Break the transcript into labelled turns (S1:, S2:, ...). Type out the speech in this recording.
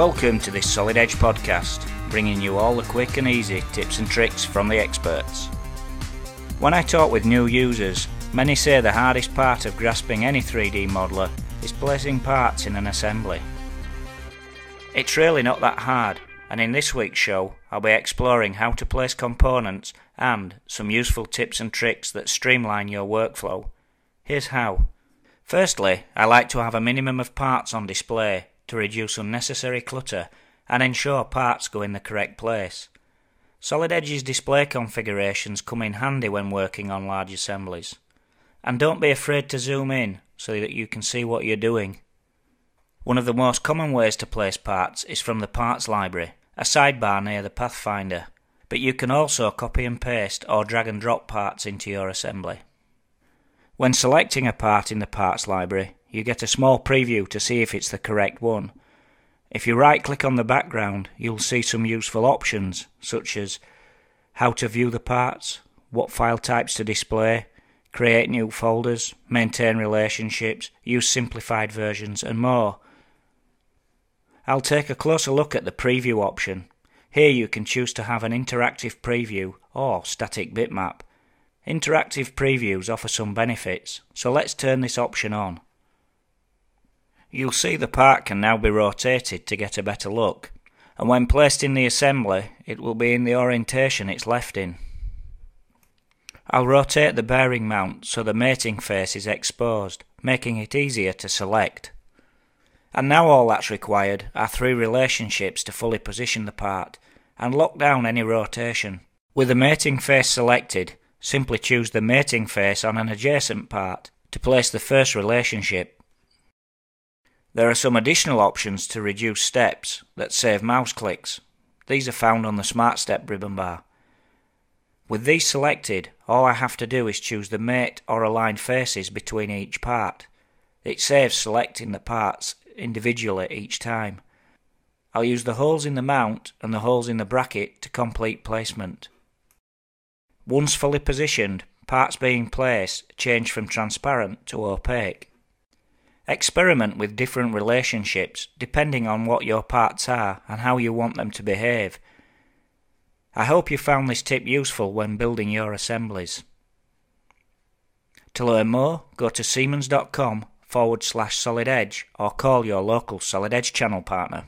S1: Welcome to this Solid Edge podcast, bringing you all the quick and easy tips and tricks from the experts. When I talk with new users, many say the hardest part of grasping any 3D modeler is placing parts in an assembly. It's really not that hard, and in this week's show, I'll be exploring how to place components and some useful tips and tricks that streamline your workflow. Here's how. Firstly, I like to have a minimum of parts on display to reduce unnecessary clutter and ensure parts go in the correct place. Solid Edge's display configurations come in handy when working on large assemblies. And don't be afraid to zoom in so that you can see what you're doing. One of the most common ways to place parts is from the Parts Library, a sidebar near the Pathfinder, but you can also copy and paste or drag and drop parts into your assembly. When selecting a part in the Parts Library, you get a small preview to see if it's the correct one. If you right click on the background, you'll see some useful options such as how to view the parts, what file types to display, create new folders, maintain relationships, use simplified versions, and more. I'll take a closer look at the preview option. Here you can choose to have an interactive preview or static bitmap. Interactive previews offer some benefits, so let's turn this option on. You'll see the part can now be rotated to get a better look, and when placed in the assembly, it will be in the orientation it's left in. I'll rotate the bearing mount so the mating face is exposed, making it easier to select. And now all that's required are three relationships to fully position the part and lock down any rotation. With the mating face selected, simply choose the mating face on an adjacent part to place the first relationship there are some additional options to reduce steps that save mouse clicks. These are found on the Smart Step ribbon bar. With these selected, all I have to do is choose the mate or align faces between each part. It saves selecting the parts individually each time. I'll use the holes in the mount and the holes in the bracket to complete placement. Once fully positioned, parts being placed change from transparent to opaque. Experiment with different relationships depending on what your parts are and how you want them to behave. I hope you found this tip useful when building your assemblies. To learn more, go to siemens.com forward slash solid edge or call your local solid edge channel partner.